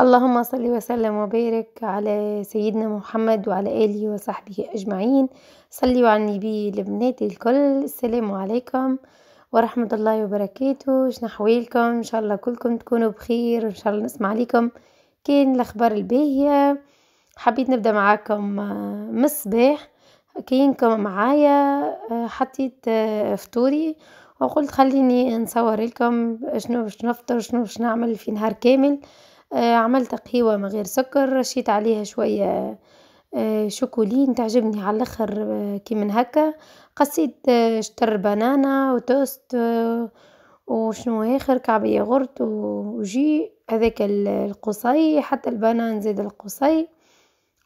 اللهم صل وسلم وبارك على سيدنا محمد وعلى آله وصحبه أجمعين صلوا على النبي لبناتي الكل السلام عليكم ورحمة الله وبركاته شنو حوالكم إن شاء الله كلكم تكونوا بخير وإن شاء الله نسمع عليكم كان الأخبار الباهية حبيت نبدأ معاكم آه، مصباح كاينكم معايا آه، حطيت آه، فطوري وقلت خليني نصور لكم شنو باش نفطر شنو باش نعمل في نهار كامل آه، عملت قهيوة من غير سكر رشيت عليها شوية آه، شوكولين تعجبني على الاخر آه، كي من هكا قصيت شطر بنانا وتوست وشنو اخر كعبة ياغورت وجي هذاك القصي حتى البنان زاد القصي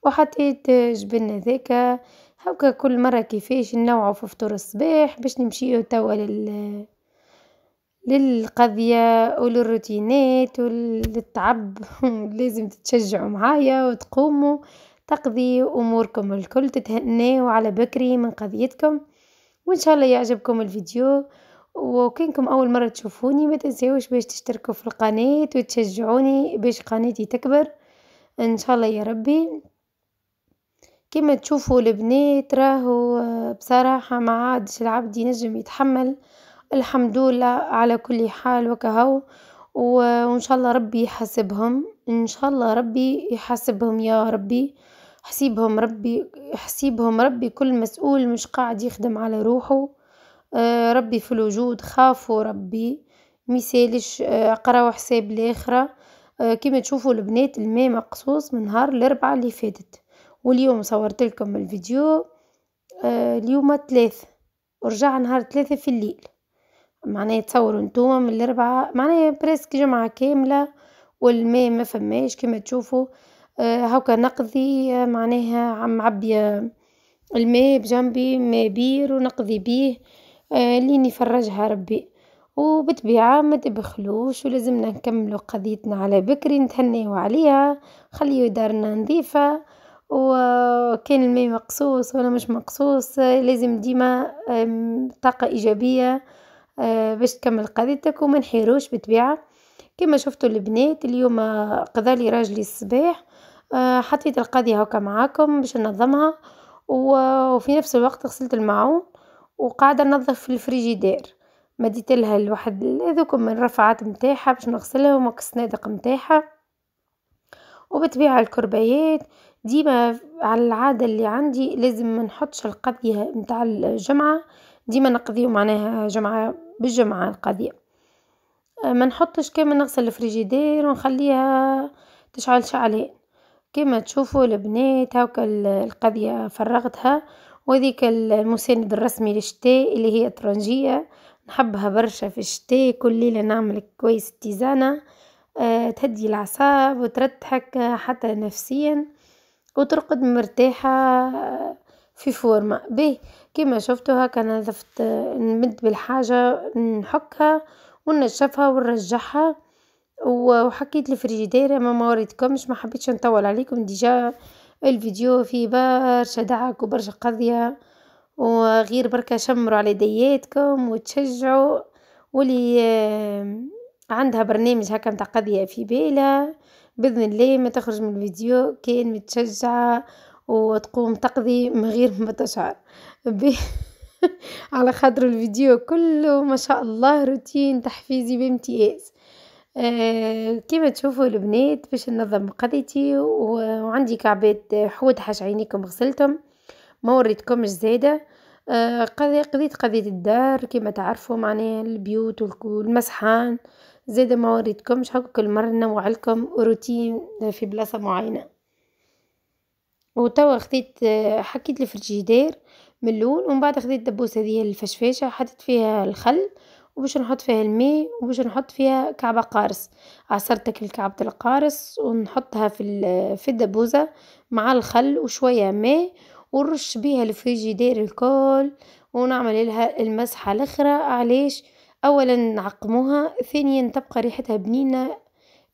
وحطيت جبن هذاكا هكا كل مرة كيفاش نوعو في فطور الصباح باش نمشيو توا لل. للقضية وللروتينات وللتعب لازم تتشجعوا معايا وتقوموا تقضي أموركم الكل تتهناو على بكري من قضيتكم وإن شاء الله يعجبكم الفيديو وكانكم أول مرة تشوفوني ما تنسيوش باش تشتركوا في القناة وتشجعوني باش قناتي تكبر إن شاء الله يا ربي كما تشوفوا البنات راهو بصراحة ما عادش العبد ينجم يتحمل الحمد لله على كل حال وكهو وان شاء الله ربي يحاسبهم ان شاء الله ربي يحاسبهم يا ربي حسيبهم ربي حسيبهم ربي كل مسؤول مش قاعد يخدم على روحه آه، ربي في الوجود خافوا ربي ميسالش آه قراو حساب الاخره آه كما تشوفوا البنات الماء مقصوص من نهار الاربعاء اللي فاتت واليوم صورت لكم الفيديو آه، اليوم ثلاث ورجع نهار ثلاثة في الليل معناه تصوروا نتوما من الاربعاء معناه بريسك جمعة كاملة والماء ما فماش كما تشوفوا آه هاكا نقضي آه، معناها عم معبية آه، الماء بجنبي ما بير ونقضي بيه آه لين يفرجها ربي وبتبيعة ما تبخلوش ولازمنا نكملوا قضيتنا على بكري نتهنيو عليها خليو دارنا نظيفة وكان الماء مقصوص ولا مش مقصوص آه، لازم ديما طاقة إيجابية آه، باش تكمل قضيتك وما نحيروش بالطبيعه كما شفتوا البنات اليوم آه، قضى لي راجلي الصباح آه، حطيت القضيه هكا معاكم باش ننظمها وفي نفس الوقت غسلت المعون وقاعده ننظف الفريجيدير مديت لها الواحد هذوك من الرفعات نتاعها باش نغسلها وماك الصنادق نتاعها وبالطبيعه الكربيات ديما على العاده اللي عندي لازم ما نحطش القضيه نتاع الجمعه ديما نقضيو معناها جمعة بالجمعة القضية آه، ما نحطش كما نغسل الفريجيدير ونخليها تشعل شعلان كما تشوفوا البنات هاكا القضية فرغتها وذيك المساند الرسمي للشتاء اللي هي طرنجية نحبها برشا في الشتاء كل ليلة نعمل كويس تيزانة آه، تهدي الأعصاب وترتحك حتى نفسيا وترقد مرتاحة آه، في فورما به كما شفتوها كان نزفت نمد بالحاجة نحكها ونشفها ونرجعها وحكيت الفريجيدير ما ما وريتكمش ما حبيتش نطول عليكم ديجا الفيديو فيه برشا دعك وبرشا قضية وغير بركة شمروا على دياتكم وتشجعوا واللي آه، عندها برنامج هكا متاع قضية في بالها بإذن الله ما تخرج من الفيديو كان متشجعة وتقوم تقضي من غير ما تشعر به على خاطر الفيديو كله ما شاء الله روتين تحفيزي بامتياز آه كيما تشوفوا البنات باش ننظم قضيتي وعندي كعبات حوت حش عينيكم غسلتهم ما وريتكمش زاده آه قضيت قضية الدار كما تعرفوا معناها البيوت والمسحان زاده ما وريتكمش هكا كل مره نوع لكم روتين في بلاصه معينه وتوا خديت حكيت الفريجيدير من اللون ومن بعد خديت دبوسه هذه الفشفاشه حطيت فيها الخل وباش نحط فيها الماء وباش نحط فيها كعبه قارص عصرت كل كعبه القارص ونحطها في في الدبوزه مع الخل وشويه ماء ونرش بيها الفريجيدير الكل ونعمل لها المسحه الاخرى علاش اولا نعقموها ثانيا تبقى ريحتها بنينه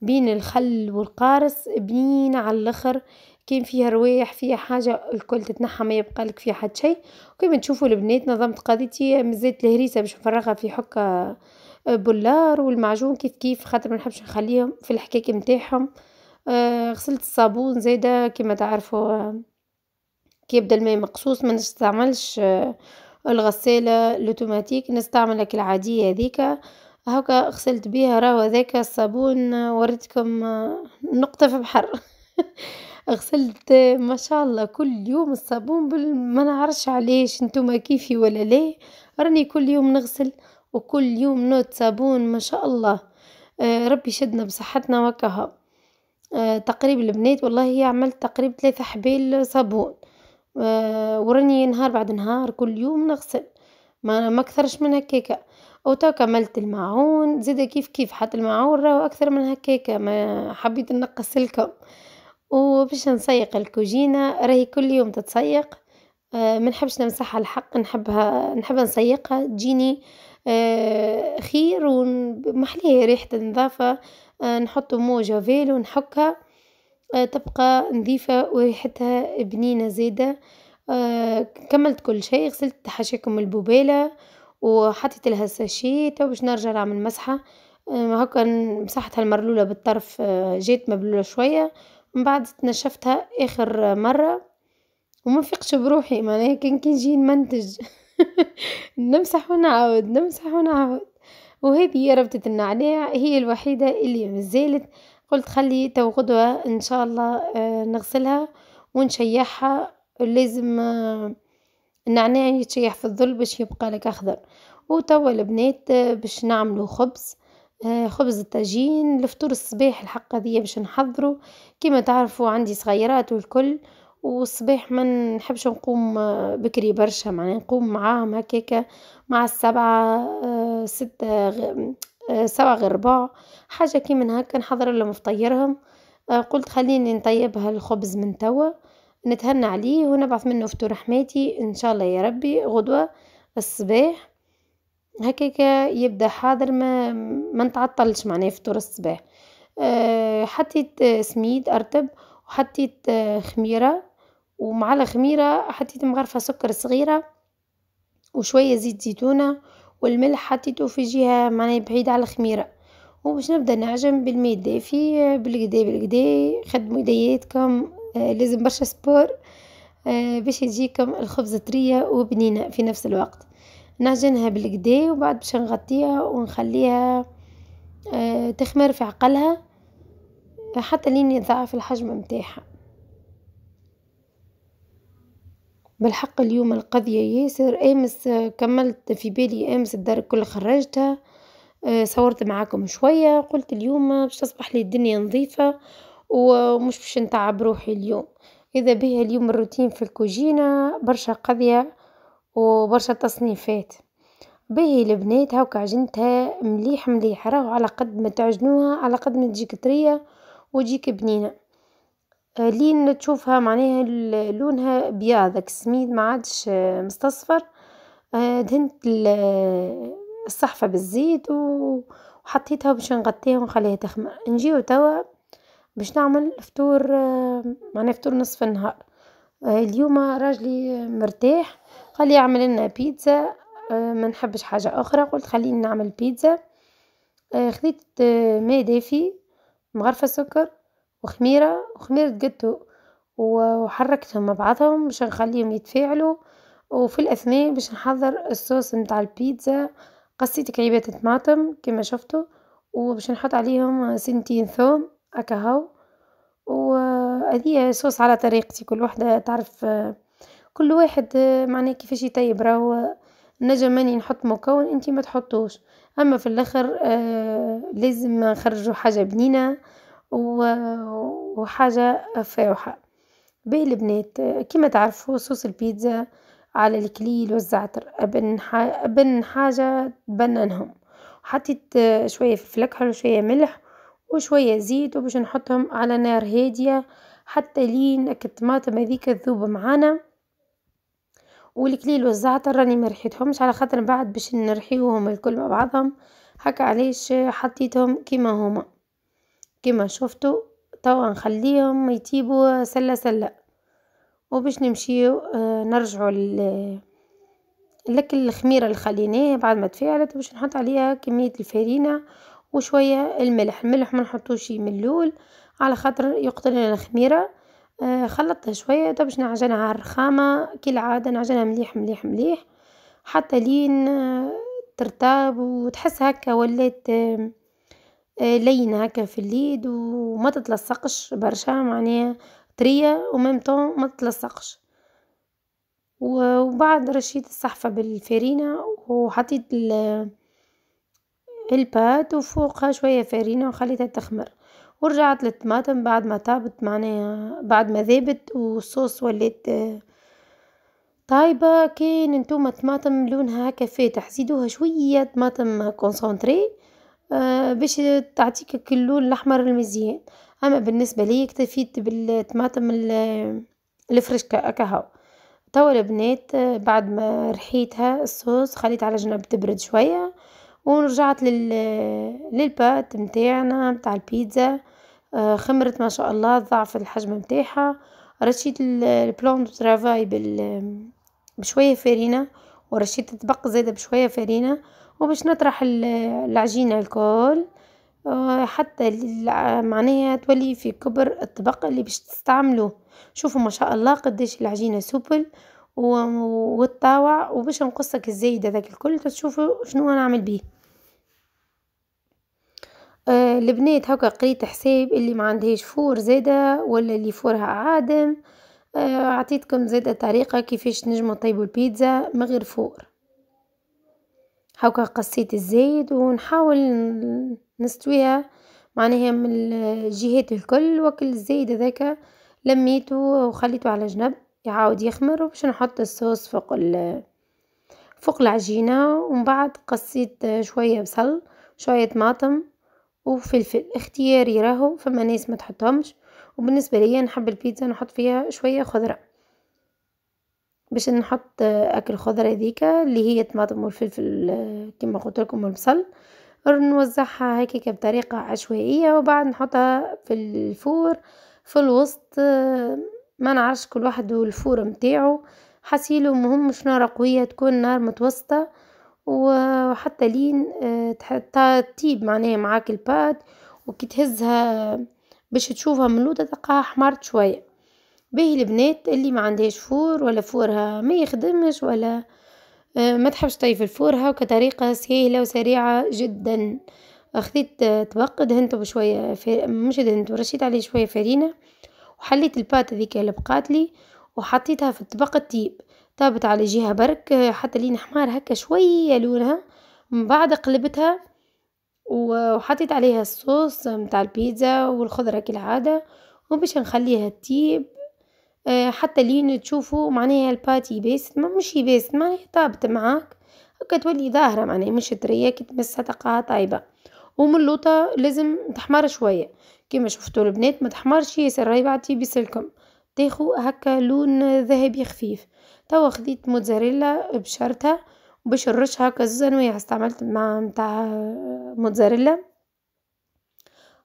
بين الخل والقارص بنينه على الاخر كاين فيها روايح فيها حاجه الكل تتنحى ما يبقى لك فيها حد شيء وكما تشوفوا البنات نظمت قضيتي مزيت الهريسه باش نفرغها في حكه آه، بولار والمعجون كيف كيف خاطر ما نحبش نخليهم في الحكاك نتاعهم آه، غسلت الصابون زاده كما تعرفوا آه، كي يبدا الماء مقصوص ما نستعملش الغساله الاوتوماتيك نستعملها العاديه هذيك هكا غسلت بيها راهو هذاك الصابون وريتكم نقطه في بحر غسلت ما شاء الله كل يوم الصابون بال... ما نعرفش علاش نتوما كيفي ولا لا راني كل يوم نغسل وكل يوم نوت صابون ما شاء الله آه، ربي شدنا بصحتنا وكها آه، تقريب البنات والله عملت تقريب ثلاثة حبال صابون آه، وراني نهار بعد نهار كل يوم نغسل ما ما اكثرش من هكاكا او توك عملت الماعون زيد كيف كيف حتى الماعون راهو اكثر من هكاكا ما حبيت نقص لكم وباش نسيق الكوجينة راهي كل يوم تتسيق آه، ما نحبش نمسحها الحق نحبها نحب نسيقها تجيني آه، خير ومحليه ريحة النظافة آه، نحط مو جافيل ونحكها تبقى نظيفة وريحتها بنينة زيادة كملت كل شيء غسلت حاشاكم البوبالة وحطيت لها الساشي تو باش نرجع نعمل مسحة آه هكا مسحتها المرلولة بالطرف آه جيت مبلولة شوية من بعد تنشفتها اخر مرة وما فقتش بروحي معناها كان كي نجي نمنتج نمسح ونعاود نمسح ونعاود وهذه ربطة النعناع هي الوحيدة اللي مازالت قلت خلي تو غدوة ان شاء الله آه، نغسلها ونشيحها لازم النعناع آه، يتشيح في الظل باش يبقى لك اخضر وتوا البنات آه، باش نعملو خبز آه، خبز الطاجين الفطور الصباح الحق هذيا باش نحضره كيما تعرفوا عندي صغيرات والكل والصباح ما نحبش نقوم آه، بكري برشا معناها نقوم معاهم هكاك مع السبعة آه، ستة سبعة غير ربع حاجة كي من هكا نحضر لهم فطيرهم قلت خليني نطيب هالخبز من توا نتهنى عليه ونبعث منه فطور حماتي ان شاء الله يا ربي غدوة الصباح هكاك يبدا حاضر ما ما نتعطلش معناه فطور الصباح آه، حطيت سميد ارتب وحطيت آه، خميره ومع الخميره حطيت مغرفه سكر صغيره وشويه زيت زيتونه والملح حطيته في جهه معناه بعيده على الخميره وباش نبدا نعجن بالماء الدافي بالقدا بالقدا خدموا يدياتكم آه، لازم برشا سبور باش يجيكم الخبز طريه وبنينه في نفس الوقت نعجنها بالقدا وبعد باش نغطيها ونخليها آه، تخمر في عقلها حتى لين يضاعف الحجم متاعها بالحق اليوم القضية ياسر امس آه، كملت في بالي امس الدار الكل خرجتها آه، صورت معاكم شوية قلت اليوم باش تصبح لي الدنيا نظيفة ومش باش نتعب روحي اليوم اذا بها اليوم الروتين في الكوجينة برشا قضية وبرشا تصنيفات باهي البنات هاوك عجنتها مليح مليح راهو على قد ما تعجنوها على قد ما تجيك طرية وتجيك بنينة لين تشوفها معناها لونها بياض سميد ما عادش آه، مستصفر آه، دهنت الصحفة بالزيت وحطيتها باش نغطيها ونخليها تخمر نجيو توا باش نعمل فطور آه، معناها فطور نصف النهار اليوم راجلي مرتاح قال لي اعمل لنا بيتزا آه، ما نحبش حاجه اخرى قلت خليني نعمل بيتزا آه، خديت آه، ماء دافي مغرفه سكر وخميره وخميره جدو وحركتهم مع بعضهم باش نخليهم يتفاعلوا وفي الاثناء باش نحضر الصوص نتاع البيتزا قصيت كعيبات طماطم كما شفتوا وباش نحط عليهم سنتين ثوم هكا وهذه صوص على طريقتي كل وحده تعرف كل واحد آه، معناه كيفاش يطيب راهو نجم ماني نحط مكون انتي ما تحطوش اما في الاخر آه، لازم نخرجوا حاجه بنينه وحاجه فاوحه باهي البنات آه، كما تعرفوا صوص البيتزا على الكليل والزعتر ابن ابن حاجه تبننهم حطيت شويه فلفل اكحل وشويه ملح وشويه زيت وباش نحطهم على نار هاديه حتى لين الطماطم هذيك تذوب معانا والكليل والزعتر راني مرحيتهمش على خاطر بعد باش نرحيوهم الكل مع بعضهم هكا علاش حطيتهم كيما هما كيما شفتوا توا نخليهم يطيبوا سله سله وباش نمشيو آه، نرجعوا لكل الخميره اللي خليناه بعد ما تفاعلت باش نحط عليها كميه الفارينه وشويه الملح الملح ما نحطوش من الاول على خاطر يقتلنا الخميره آه، خلطتها شوية دابا باش نعجنها على الرخامة كالعادة نعجنها مليح مليح مليح حتى لين آه، ترتاب وتحس هكا ولات آه، لينة هكا في اليد وما تتلصقش برشا معناها طرية وميم طون ما تتلصقش وبعد رشيت الصحفة بالفرينة وحطيت البات وفوقها شوية فرينة وخليتها تخمر ورجعت للطماطم بعد ما طابت معناها بعد ما ذابت والصوص ولات طايبة كان نتوما طماطم لونها هكا فاتح زيدوها شوية طماطم كونسونتري آه، باش تعطيك اللون الاحمر المزيان اما بالنسبه لي اكتفيت بالطماطم الفريشكه اكهو توا البنات آه، بعد ما رحيتها الصوص خليت على جنب تبرد شويه ورجعت لل... للبات نتاعنا نتاع البيتزا آه، خمرت ما شاء الله ضعف الحجم نتاعها رشيت البلون دو ترافاي بال... بشويه فارينه ورشيت الطبق زاده بشويه فارينه وباش نطرح العجينه الكل آه، حتى معناها تولي في كبر الطبق اللي باش تستعملوه شوفوا ما شاء الله قداش العجينه سوبل والطاوع وباش نقصك الزايد هذاك الكل تشوفوا شنو نعمل بيه البنات آه، هكا قريت حساب اللي ما عندهاش فور زيدا ولا اللي فورها عادم آه، اعطيتكم عطيتكم طريقة كيفاش نجمو طيبو البيتزا من غير فور هكا قصيت الزيت ونحاول نستويها معناها من الجهات الكل وكل الزيت هذاك لميته وخليته على جنب يعاود يخمر وباش نحط الصوص فوق فوق العجينه ومن بعد قصيت شويه بصل شويه طماطم وفلفل اختياري راهو فما ناس ما تحطهمش وبالنسبه ليا نحب البيتزا نحط فيها شويه خضره باش نحط اكل خضره ذيك اللي هي الطماطم والفلفل كما قلت لكم والبصل نوزعها هكاك بطريقه عشوائيه وبعد نحطها في الفور في الوسط ما نعرفش كل واحد والفور متاعو حسيله مهم مش نار قويه تكون نار متوسطه وحتى لين آه، تطيب معناها معاك الباد وكي تهزها باش تشوفها ملوطه تلقاها حمرت شويه باهي البنات اللي ما عندهاش فور ولا فورها ما يخدمش ولا آه، ما تحبش تطيب الفورها وكطريقه سهله وسريعه جدا اخذت آه، طبق دهنته بشويه مش دهنته رشيت عليه شويه فرينه وحليت البات هذيك اللي بقاتلي وحطيتها في الطبق الطيب طابت على جهة برك حتى لين حمار هكا شوية لونها من بعد قلبتها وحطيت عليها الصوص متاع البيتزا والخضرة كالعادة وباش نخليها تطيب آه، حتى لين تشوفوا معناها الباتي باست ما مش باست معناها طابت معاك هكا تولي ظاهرة معناها مش ترية كي تمسها تلقاها طايبة ومن اللوطة لازم تحمر شوية كيما شفتوا البنات ما تحمرش ياسر راهي بعد تاخو هكا لون ذهبي خفيف توا خديت موتزاريلا بشرتها باش نرش هكا زوز انواع استعملت مع متاع موتزاريلا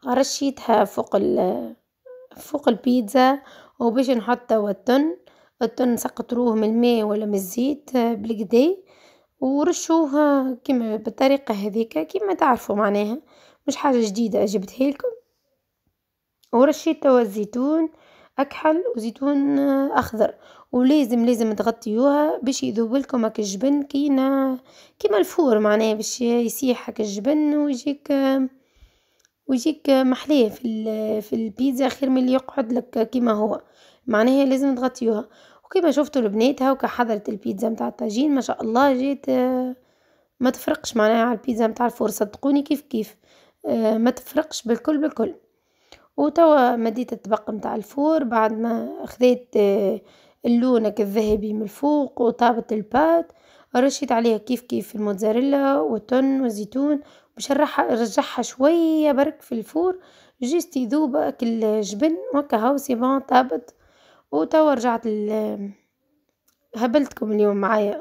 رشيتها فوق ال فوق البيتزا وباش نحط توا التن التن سقطروه من الماء ولا من الزيت بالقدا ورشوه كيما بالطريقة هذيك كيما تعرفوا معناها مش حاجة جديدة جبتها لكم ورشيت توا الزيتون أكحل وزيتون آه، أخضر ولازم لازم تغطيوها باش يذوب لكم هاك الجبن كينا كيما الفور معناه باش يسيح هاك الجبن ويجيك ويجيك محلاه في في البيتزا خير من اللي يقعد لك كيما هو معناها لازم تغطيوها وكيما شفتوا البنات هاوكا حضرت البيتزا نتاع الطاجين ما شاء الله جات آه، ما تفرقش معناها على البيتزا نتاع الفور صدقوني كيف كيف آه، ما تفرقش بالكل بالكل وتوا مديت الطبق متاع الفور بعد ما خذيت آه، اللونك الذهبي من الفوق وطابت البات رشيت عليها كيف كيف الموتزاريلا والتن والزيتون وشرحها رجعها شويه برك في الفور جيست يذوب اكل جبن وكا هاو سي بون طابت وتوا رجعت ال هبلتكم اليوم معايا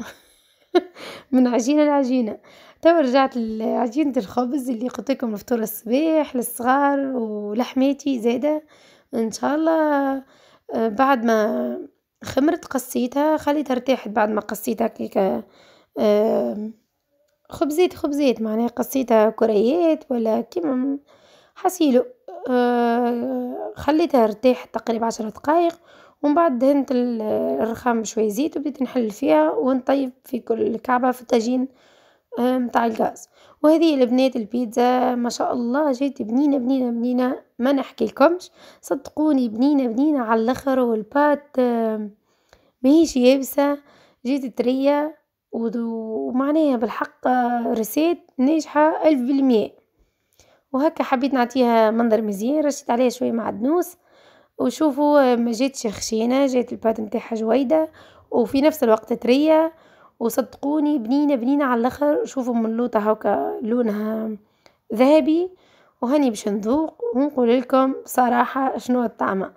من عجينه لعجينه توا رجعت لعجينة الخبز اللي قلت لكم الفطور الصباح للصغار ولحماتي زاده ان شاء الله آه، بعد ما خمرت قصيتها خليتها ارتاحت بعد ما قصيتها كيكا آه، خبزات خبزات معناها قصيتها كريات ولا كيما حسيلو آه، خليتها ارتاحت تقريبا عشر دقائق ومن بعد دهنت الرخام بشويه زيت وبديت نحل فيها ونطيب في كل كعبه في الطاجين آه، متاع الغاز وهذه البنات البيتزا ما شاء الله جات بنينه بنينه بنينه ما نحكي لكمش صدقوني بنينه بنينه على الاخر والبات آه، ماهيش يابسه جات طريه ومعناها بالحق آه، رسيت ناجحه ألف بالمية وهكا حبيت نعطيها منظر مزيان رشيت عليها شويه معدنوس وشوفوا ما جاتش خشينه جات البات نتاعها جويده وفي نفس الوقت تريه وصدقوني بنينة بنينة على الاخر شوفوا من اللوطة هكا لونها ذهبي وهني باش نذوق ونقول لكم صراحة شنو الطعمة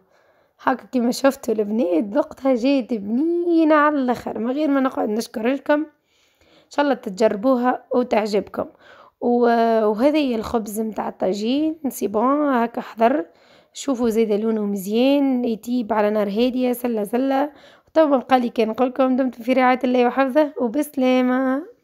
هاكا كيما شفتوا البنات ذقتها جات بنينة على الاخر من غير ما نقعد نشكر لكم ان شاء الله تجربوها وتعجبكم وهذا هي الخبز متاع الطاجين سي بون هاكا حضر شوفوا زيد لونه مزيان يطيب على نار هاديه سله سله تو طيب، بقالي كان نقولكم دمتم في رعاية الله وحفظه وبسلامة